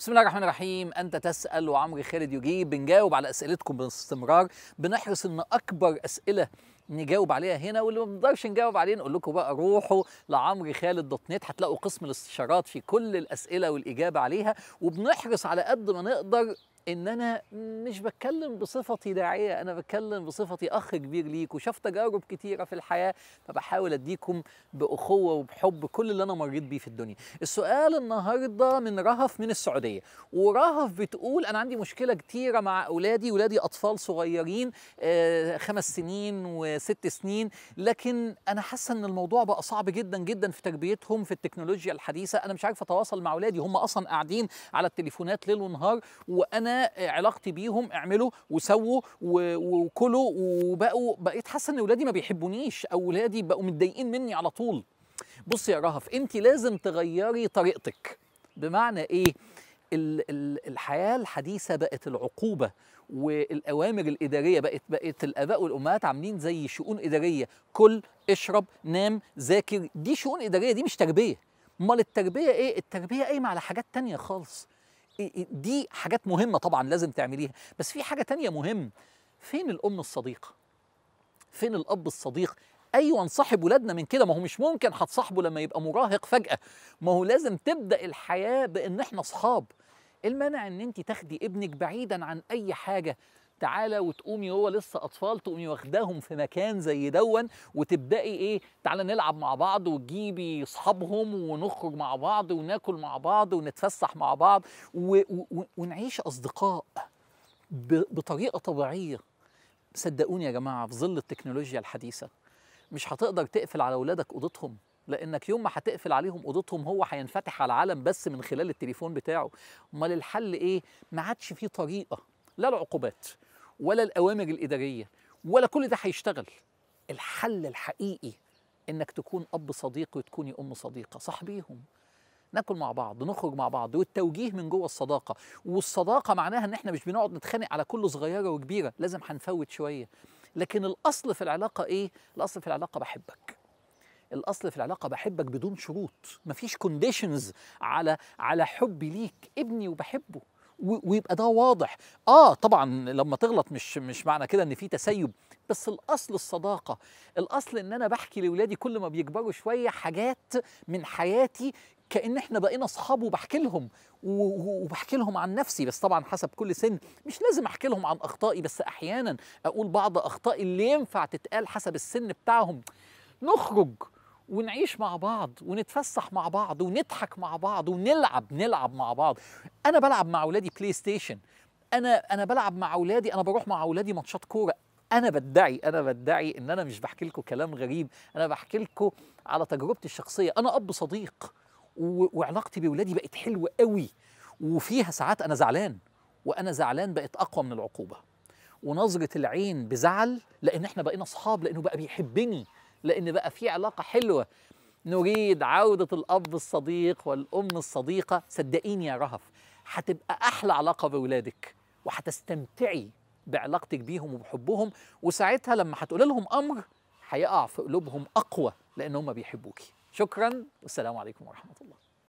بسم الله الرحمن الرحيم انت تسال وعمرو خالد يجيب بنجاوب على اسئلتكم باستمرار بنحرص ان اكبر اسئله نجاوب عليها هنا واللي ما بنقدرش نجاوب عليه نقول لكم بقى روحوا لعمرو خالد دوت نت هتلاقوا قسم الاستشارات في كل الاسئله والاجابه عليها وبنحرص على قد ما نقدر ان انا مش بتكلم بصفتي داعيه انا بتكلم بصفتي اخ كبير ليك وشاف تجارب كتيره في الحياه فبحاول اديكم باخوه وبحب كل اللي انا مريت بيه في الدنيا السؤال النهارده من رهف من السعوديه ورهف بتقول انا عندي مشكله كتيره مع اولادي اولادي اطفال صغيرين آه، خمس سنين وست سنين لكن انا حاسه ان الموضوع بقى صعب جدا جدا في تربيتهم في التكنولوجيا الحديثه انا مش عارف اتواصل مع اولادي هم اصلا قاعدين على التليفونات ليل ونهار وانا علاقتي بيهم اعملوا وسووا وكلوا وبقوا بقيت حاسه ان اولادي ما بيحبونيش او اولادي بقوا متضايقين مني على طول بص يا رهف انت لازم تغيري طريقتك بمعنى ايه الحياه الحديثه بقت العقوبه والاوامر الاداريه بقت بقت الاباء والامهات عاملين زي شؤون اداريه كل اشرب نام ذاكر دي شؤون اداريه دي مش تربيه امال التربيه ايه التربيه قايمه على حاجات تانية خالص إيه، إيه، دي حاجات مهمه طبعا لازم تعمليها بس في حاجه تانية مهم فين الام الصديقه فين الاب الصديق ايوه نصاحب ولادنا من كده ما هو مش ممكن هتصاحبه لما يبقى مراهق فجاه ما هو لازم تبدا الحياه بان احنا اصحاب المانع ان انت تاخدي ابنك بعيدا عن اي حاجه تعالى وتقومي هو لسه اطفال تقومي واخداهم في مكان زي دون وتبداي ايه تعالى نلعب مع بعض وتجيبي اصحابهم ونخرج مع بعض وناكل مع بعض ونتفسح مع بعض و... و... ونعيش اصدقاء ب... بطريقه طبيعيه صدقوني يا جماعه في ظل التكنولوجيا الحديثه مش هتقدر تقفل على اولادك اوضتهم لانك يوم ما هتقفل عليهم اوضتهم هو هينفتح على العالم بس من خلال التليفون بتاعه امال الحل ايه ما عادش فيه طريقه لا العقوبات ولا الأوامر الإدارية ولا كل ده هيشتغل الحل الحقيقي إنك تكون أب صديق وتكوني أم صديقة صاحبيهم ناكل مع بعض نخرج مع بعض والتوجيه من جوه الصداقه والصداقه معناها ان احنا مش بنقعد نتخانق على كل صغيره وكبيره لازم هنفوت شويه لكن الاصل في العلاقه ايه الاصل في العلاقه بحبك الاصل في العلاقه بحبك بدون شروط مفيش كونديشنز على على حبي ليك ابني وبحبه ويبقى ده واضح اه طبعا لما تغلط مش مش معنى كده ان في تسيب بس الاصل الصداقه الاصل ان انا بحكي لاولادي كل ما بيكبروا شويه حاجات من حياتي كان احنا بقينا اصحاب وبحكي لهم وبحكي لهم عن نفسي بس طبعا حسب كل سن مش لازم احكي لهم عن اخطائي بس احيانا اقول بعض اخطائي اللي ينفع تتقال حسب السن بتاعهم نخرج ونعيش مع بعض ونتفسح مع بعض ونضحك مع بعض ونلعب نلعب مع بعض انا بلعب مع اولادي بلاي ستيشن انا انا بلعب مع اولادي انا بروح مع اولادي ماتشات كوره انا بدعي انا بدعي ان انا مش بحكي لكم كلام غريب انا بحكي لكم على تجربتي الشخصيه انا اب صديق وعلاقتي باولادي بقت حلوه قوي وفيها ساعات انا زعلان وانا زعلان بقت اقوى من العقوبه ونظره العين بزعل لان احنا بقينا اصحاب لانه بقى بيحبني لأن بقى في علاقة حلوة نريد عودة الأب الصديق والأم الصديقة صدقيني يا رهف هتبقى أحلى علاقة بأولادك وهتستمتعي بعلاقتك بيهم وبحبهم وساعتها لما هتقول لهم أمر هيقع في قلوبهم أقوى لأن هم بيحبوكي شكرا والسلام عليكم ورحمة الله